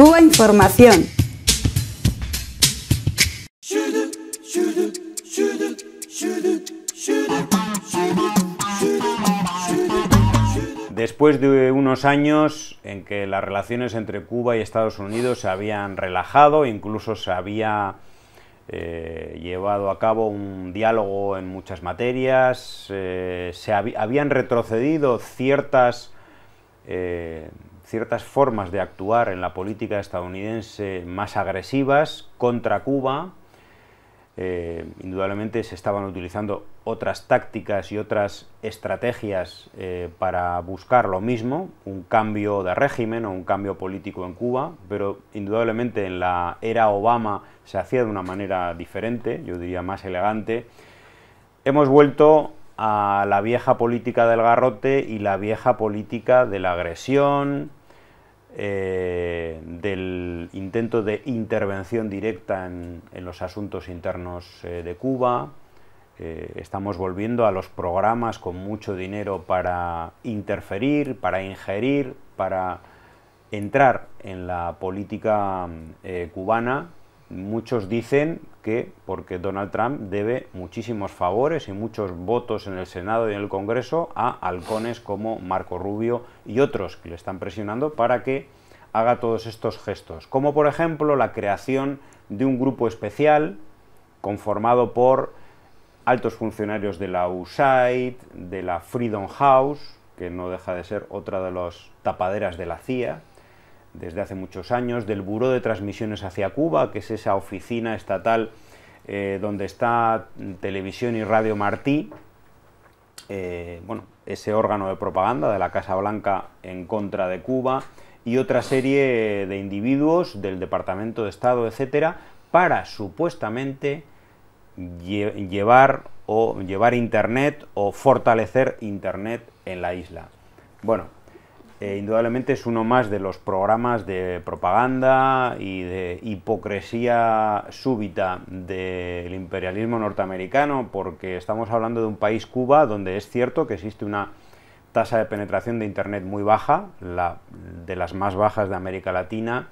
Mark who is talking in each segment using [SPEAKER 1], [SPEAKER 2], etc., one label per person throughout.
[SPEAKER 1] Cuba Información.
[SPEAKER 2] Después de unos años en que las relaciones entre Cuba y Estados Unidos se habían relajado, incluso se había eh, llevado a cabo un diálogo en muchas materias, eh, se habían retrocedido ciertas eh, ciertas formas de actuar en la política estadounidense más agresivas contra Cuba. Eh, indudablemente se estaban utilizando otras tácticas y otras estrategias eh, para buscar lo mismo, un cambio de régimen o un cambio político en Cuba, pero indudablemente en la era Obama se hacía de una manera diferente, yo diría más elegante. Hemos vuelto a la vieja política del garrote y la vieja política de la agresión, eh, del intento de intervención directa en, los asuntos internos eh, de Cuba. Eh, estamos volviendo a los programas con mucho dinero para interferir, para ingerir, para entrar en la política mm, cubana muchos dicen que porque Donald Trump debe muchísimos favores y muchos votos en el Senado y en el Congreso a halcones como Marco Rubio y otros que le están presionando para que haga todos estos gestos, como por ejemplo la creación de un grupo especial conformado por altos funcionarios de la USAID, de la Freedom House, que no deja de ser otra de las tapaderas de la CIA, desde hace muchos años, del Buró de Transmisiones hacia Cuba, que es esa oficina estatal eh, donde está Televisión y Radio Martí, eh, bueno, ese órgano de propaganda de la Casa Blanca en contra de Cuba y otra serie de individuos del Departamento de Estado, etcétera, para supuestamente llevar o llevar Internet o fortalecer Internet en la isla. Bueno, eh, indudablemente es uno más de los programas de propaganda y de hipocresía súbita del imperialismo norteamericano, porque estamos hablando de un país, Cuba, donde es cierto que existe una tasa de penetración de Internet muy baja, de las más bajas de América Latina,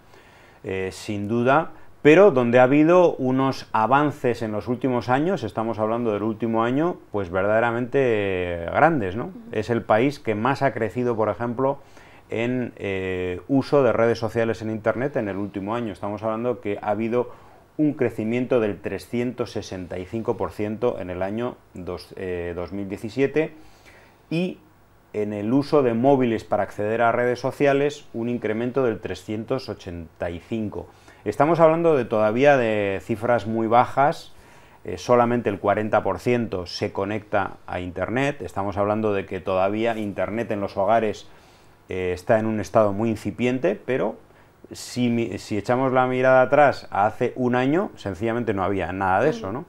[SPEAKER 2] eh, sin duda, pero donde ha habido unos avances en los últimos años, estamos hablando del último año, pues verdaderamente eh, grandes, ¿no? Es el país que más ha crecido, por ejemplo, en eh, uso de redes sociales en Internet en el último año. Estamos hablando que ha habido un crecimiento del 365% en el año 2017 eh, y en el uso de móviles para acceder a redes sociales un incremento del 385. Estamos hablando de todavía de cifras muy bajas, eh, solamente el 40% se conecta a Internet, estamos hablando de que todavía Internet en los hogares eh, está en un estado muy incipiente, pero si, echamos la mirada atrás hace un año, sencillamente no había nada de eso, ¿no?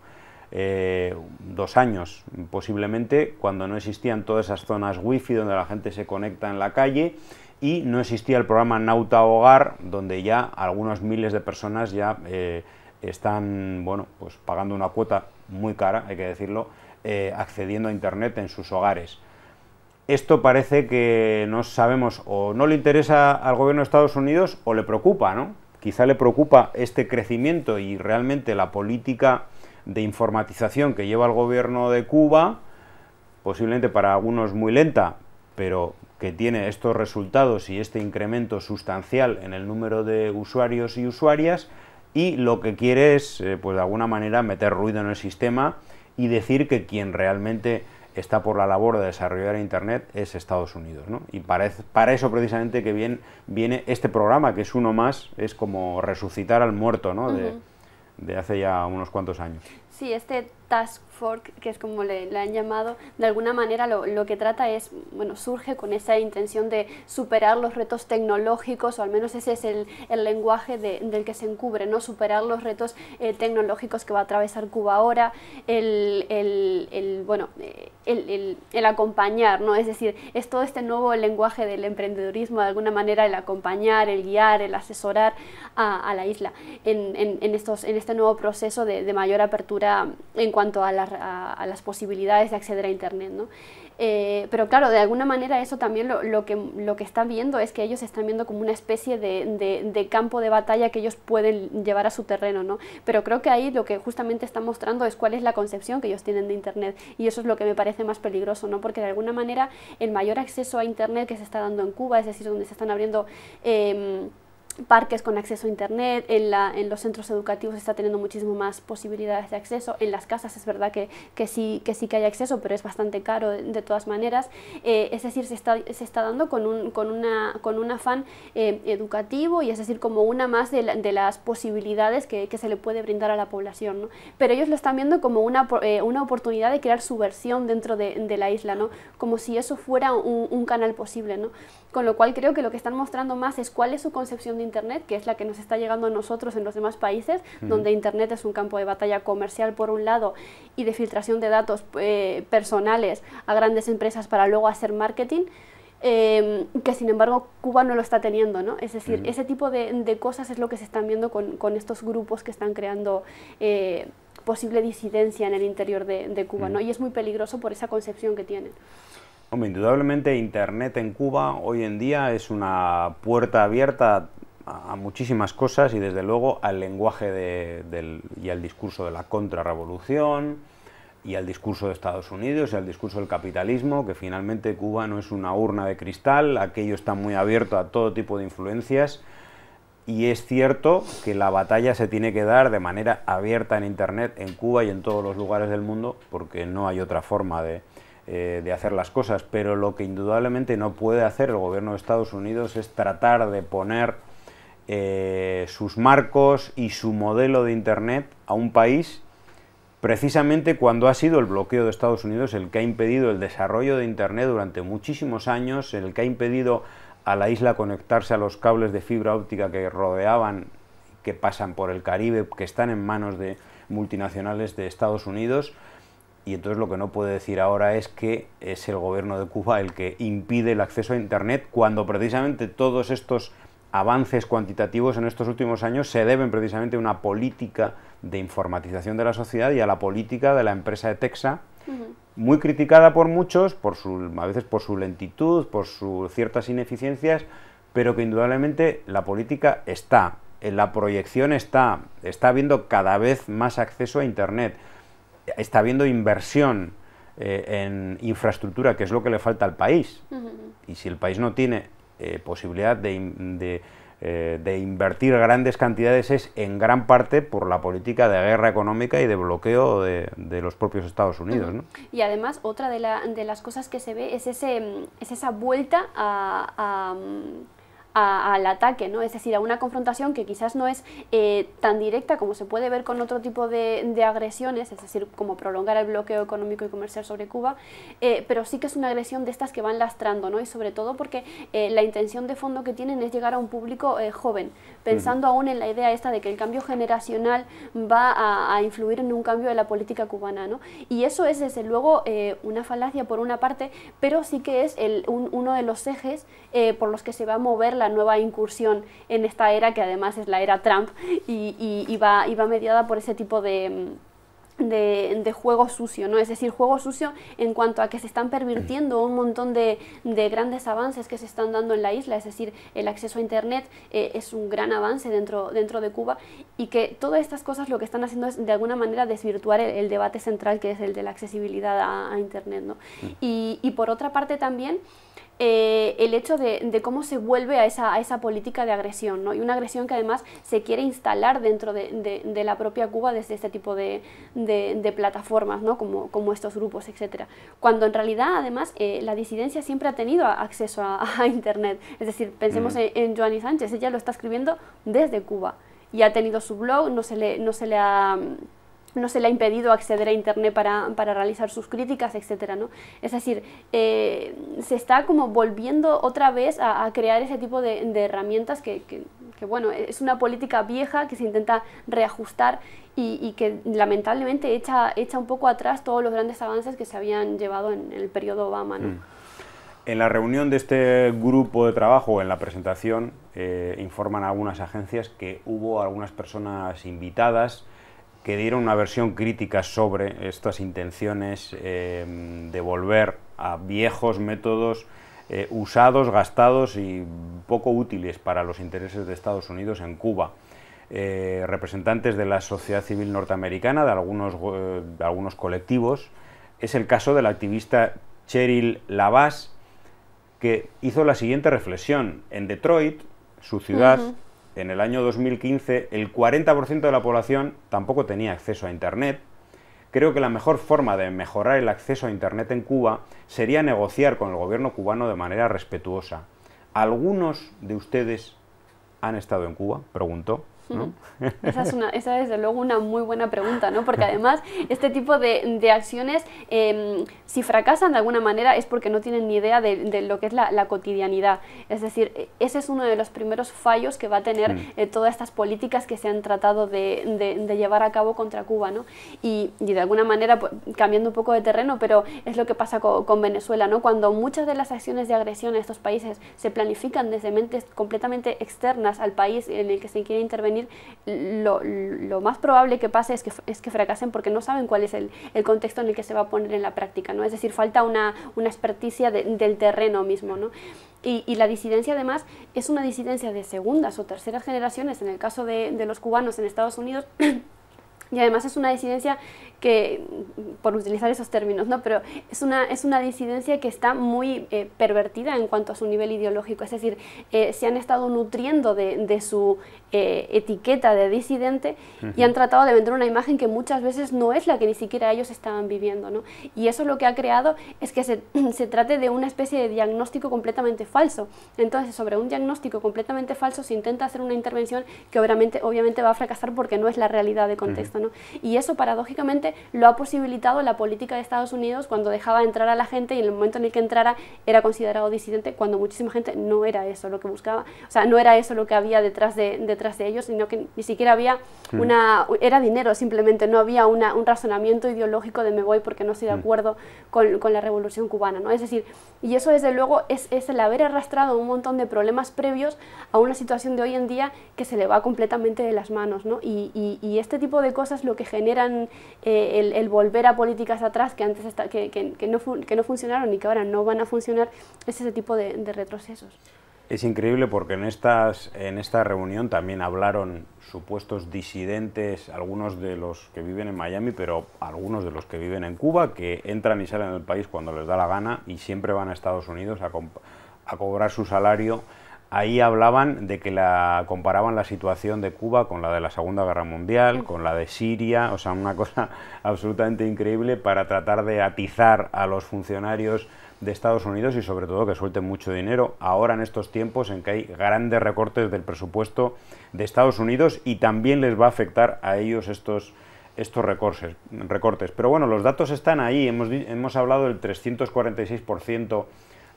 [SPEAKER 2] Eh, dos años posiblemente, cuando no existían todas esas zonas wifi donde la gente se conecta en la calle y no existía el programa Nauta Hogar, donde ya algunos miles de personas ya eh, están, bueno, pues pagando una cuota muy cara, hay que decirlo, accediendo a Internet en sus hogares esto parece que no sabemos o no le interesa al gobierno de Estados Unidos o le preocupa, ¿no? Quizá le preocupa este crecimiento y realmente la política de informatización que lleva el gobierno de Cuba, posiblemente para algunos muy lenta, pero que tiene estos resultados y este incremento sustancial en el número de usuarios y usuarias, y lo que quiere es, eh, pues de alguna manera, meter ruido en el sistema y decir que quien realmente está por la labor de desarrollar Internet es Estados Unidos. ¿no? Y para, para, eso precisamente que viene este programa, que es uno más, es como resucitar al muerto ¿no? de hace ya unos cuantos años.
[SPEAKER 1] Sí, este task Force, que es como le, han llamado, de alguna manera lo, que trata es, bueno, surge con esa intención de superar los retos tecnológicos, o al menos ese es el, lenguaje del que se encubre, ¿no? Superar los retos eh, tecnológicos que va a atravesar Cuba ahora, el, bueno, eh, el, acompañar, ¿no? Es decir, es todo este nuevo lenguaje del emprendedurismo, de alguna manera el acompañar, el guiar, el asesorar a, la isla en, en, en, estos, en este nuevo proceso de mayor apertura en cuanto a, las posibilidades de acceder a Internet. ¿no? Eh, pero claro, de alguna manera eso también lo, que, lo que están viendo es que ellos están viendo como una especie de, campo de batalla que ellos pueden llevar a su terreno, ¿no? Pero creo que ahí lo que justamente está mostrando es cuál es la concepción que ellos tienen de Internet y eso es lo que me parece más peligroso, ¿no? Porque de alguna manera el mayor acceso a Internet que se está dando en Cuba, es decir, donde se están abriendo... Em, parques con acceso a internet, en, la, en los centros educativos está teniendo muchísimo más posibilidades de acceso, en las casas es verdad que, que sí, que sí que hay acceso, pero es bastante caro de, todas maneras, eh, es decir, se está, se está dando con un, con una, con un afán eh, educativo y es decir, como una más de, las posibilidades que, que, se le puede brindar a la población, ¿no? pero ellos lo están viendo como una, eh, una oportunidad de crear su versión dentro de, de, la isla, ¿no? como si eso fuera un, un canal posible, ¿no? con lo cual creo que lo que están mostrando más es cuál es su concepción de Internet, que es la que nos está llegando a nosotros en los demás países, donde Internet es un campo de batalla comercial por un lado y de filtración de datos eh, personales a grandes empresas para luego hacer marketing. Em, que sin embargo Cuba no lo está teniendo, ¿no? Es decir, ese tipo de, cosas es lo que se están viendo con, estos grupos que están creando eh, posible disidencia en el interior de, Cuba, ¿no? Y es muy peligroso por esa concepción que tienen.
[SPEAKER 2] indudablemente Internet en Cuba hoy en día es una puerta abierta a, muchísimas cosas y desde luego al lenguaje y al discurso de la contrarrevolución y al discurso de Estados Unidos y al discurso del capitalismo, que finalmente Cuba no es una urna de cristal, aquello está muy abierto a todo tipo de influencias y es cierto que la batalla se tiene que dar de manera abierta en Internet, en Cuba y en todos los lugares del mundo, porque no hay otra forma de, eh, de hacer las cosas, pero lo que indudablemente no puede hacer el gobierno de Estados Unidos es tratar de poner eh, sus marcos y su modelo de Internet a un país precisamente cuando ha sido el bloqueo de Estados Unidos el que ha impedido el desarrollo de Internet durante muchísimos años, el que ha impedido a la isla conectarse a los cables de fibra óptica que rodeaban, que pasan por el Caribe, que están en manos de multinacionales de Estados Unidos. Y entonces lo que no puede decir ahora es que es el gobierno de Cuba el que impide el acceso a Internet cuando precisamente todos estos avances cuantitativos en estos últimos años se deben precisamente a una política de informatización de la sociedad y a la política de la empresa de Texas muy criticada por muchos, por su, a veces por su lentitud, por sus ciertas ineficiencias, pero que indudablemente la política está, en eh, la proyección está, está habiendo cada vez más acceso a Internet, está habiendo inversión eh, en infraestructura, que es lo que le falta al país. Y si el país no tiene eh, posibilidad eh, de, invertir grandes cantidades es en gran parte por la política de guerra económica y de bloqueo de, los propios Estados Unidos.
[SPEAKER 1] Y además otra de, las cosas que se ve es, ese, es esa vuelta a al ataque, ¿no? Es decir, a una confrontación que quizás no es eh, tan directa como se puede ver con otro tipo de, agresiones, es decir, como prolongar el bloqueo económico y comercial sobre Cuba, eh, pero sí que es una agresión de estas que van lastrando, ¿no? Y sobre todo porque eh, la intención de fondo que tienen es llegar a un público joven, pensando aún en la idea esta de que el cambio generacional va a, influir en un cambio de la política cubana, ¿no? Y eso es desde luego una falacia por una parte, pero sí que es uno de los ejes por los que se va a mover la nueva incursión en esta era, que además es la era Trump, y, va, mediada por ese tipo de... juego sucio, ¿no? Es decir, juego sucio en cuanto a que se están pervirtiendo un montón de, grandes avances que se están dando en la isla, es decir, el acceso a Internet eh, es un gran avance dentro, dentro de Cuba y que todas estas cosas lo que están haciendo es de alguna manera desvirtuar el, debate central que es el de la accesibilidad a, Internet, ¿no? Mm. Y, y por otra parte también... Eh, el hecho de, cómo se vuelve a esa, esa política de agresión, ¿no? y una agresión que además se quiere instalar dentro de, la propia Cuba desde este tipo de, plataformas, ¿no? como, estos grupos, etc. Cuando en realidad, además, eh, la disidencia siempre ha tenido acceso a, Internet. Es decir, pensemos mm. en, Joanny Sánchez, ella lo está escribiendo desde Cuba y ha tenido su blog, no se le, no se le ha no se le ha impedido acceder a Internet para, realizar sus críticas, etc. ¿no? Es decir, eh, se está como volviendo otra vez a, crear ese tipo de, herramientas que, bueno, es una política vieja que se intenta reajustar y, que lamentablemente echa, un poco atrás todos los grandes avances que se habían llevado en el periodo Obama. Mm.
[SPEAKER 2] En la reunión de este grupo de trabajo, en la presentación, eh, informan algunas agencias que hubo algunas personas invitadas que dieron una versión crítica sobre estas intenciones eh, de volver a viejos métodos eh, usados, gastados y poco útiles para los intereses de Estados Unidos en Cuba. Eh, representantes de la sociedad civil norteamericana, de algunos, algunos colectivos, es el caso del activista Cheryl Lavas, que hizo la siguiente reflexión. En Detroit, su ciudad, en el año 2015 el 40% de la población tampoco tenía acceso a Internet. Creo que la mejor forma de mejorar el acceso a Internet en Cuba sería negociar con el gobierno cubano de manera respetuosa. ¿Algunos de ustedes han estado en Cuba? Preguntó. Esa
[SPEAKER 1] es, desde luego una muy buena pregunta, ¿no? Porque además este tipo de, acciones, em, si fracasan de alguna manera es porque no tienen ni idea de, lo que es la, cotidianidad. Es decir, e, ese es uno de los primeros fallos que va a tener mm. eh, todas estas políticas que se han tratado de, llevar a cabo contra Cuba, ¿no? Y, de alguna manera, pues, cambiando un poco de terreno, pero es lo que pasa con, Venezuela, ¿no? Cuando muchas de las acciones de agresión a estos países se planifican desde mentes completamente externas al país en el que se quiere intervenir, lo, más probable que pase es que, es que fracasen porque no saben cuál es el, contexto en el que se va a poner en la práctica, ¿no? Es decir, falta una, una experticia del terreno mismo, ¿no? Y, la disidencia además es una disidencia de segundas o terceras generaciones, en el caso de, de los cubanos en Estados Unidos, Y además es una disidencia que, por utilizar esos términos, ¿no? pero es una, es una disidencia que está muy eh, pervertida en cuanto a su nivel ideológico, es decir, eh, se han estado nutriendo de, su eh, etiqueta de disidente y han tratado de vender una imagen que muchas veces no es la que ni siquiera ellos estaban viviendo. Y eso lo que ha creado es que se, trate de una especie de diagnóstico completamente falso. Entonces, sobre un diagnóstico completamente falso se intenta hacer una intervención que obviamente, obviamente va a fracasar porque no es la realidad de contexto. Y eso paradójicamente lo ha posibilitado la política de Estados Unidos cuando dejaba entrar a la gente y en el momento en el que entrara era considerado disidente cuando muchísima gente no era eso lo que buscaba, o sea, no era eso lo que había detrás de, detrás de ellos, sino que ni siquiera había hmm. una, era dinero simplemente, no había un razonamiento ideológico de me voy porque no estoy de hmm. acuerdo con, la revolución cubana, ¿no? Es decir, y eso desde luego es, el haber arrastrado un montón de problemas previos a una situación de hoy en día que se le va completamente de las manos, ¿no? y este tipo de cosas lo que generan eh, el, volver a políticas atrás que antes que, no que, no funcionaron y que ahora no van a funcionar es ese tipo de, de retrocesos.
[SPEAKER 2] Es increíble porque en, estas, en esta reunión también hablaron supuestos disidentes, algunos de los que viven en Miami, pero algunos de los que viven en Cuba, que entran y salen del país cuando les da la gana y siempre van a Estados Unidos a, a cobrar su salario Ahí hablaban de que la comparaban la situación de Cuba con la de la Segunda Guerra Mundial, con la de Siria, o sea, una cosa absolutamente increíble para tratar de atizar a los funcionarios de Estados Unidos y sobre todo que suelten mucho dinero ahora en estos tiempos en que hay grandes recortes del presupuesto de Estados Unidos y también les va a afectar a ellos estos, estos recortes, recortes. Pero bueno, los datos están ahí, hemos, hemos hablado del 346%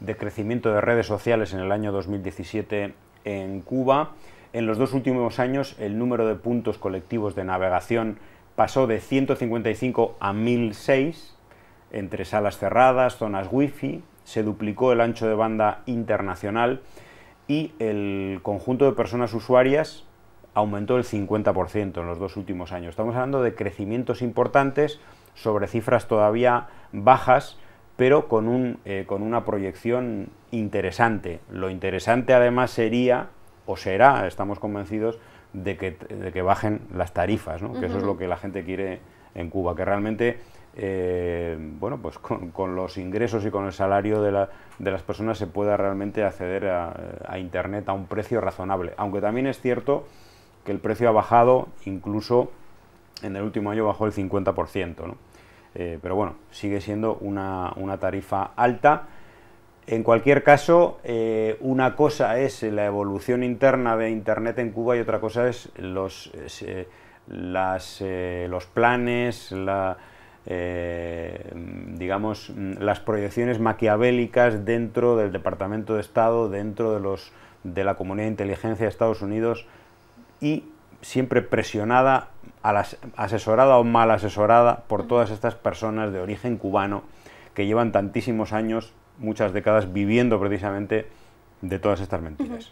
[SPEAKER 2] de crecimiento de redes sociales en el año 2017 en Cuba. En los dos últimos años el número de puntos colectivos de navegación pasó de 155 a 1006 entre salas cerradas, zonas wifi, se duplicó el ancho de banda internacional y el conjunto de personas usuarias aumentó el 50% en los dos últimos años. Estamos hablando de crecimientos importantes sobre cifras todavía bajas pero con, un, eh, con una proyección interesante. Lo interesante además sería, o será, estamos convencidos, de que, de que bajen las tarifas, ¿no? que eso es lo que la gente quiere en Cuba, que realmente eh, bueno, pues con, los ingresos y con el salario de, las personas se pueda realmente acceder a, a, Internet a un precio razonable. Aunque también es cierto que el precio ha bajado, incluso en el último año bajó el 50%. ¿no? Eh, pero bueno, sigue siendo una, tarifa alta. En cualquier caso, eh, una cosa es la evolución interna de Internet en Cuba y otra cosa es los, eh, los planes, digamos, mm, las proyecciones maquiavélicas dentro del Departamento de Estado, dentro de, los, de la comunidad de inteligencia de Estados Unidos y siempre presionada, asesorada o mal asesorada por todas estas personas de origen cubano que llevan tantísimos años, muchas décadas, viviendo precisamente de todas estas mentiras.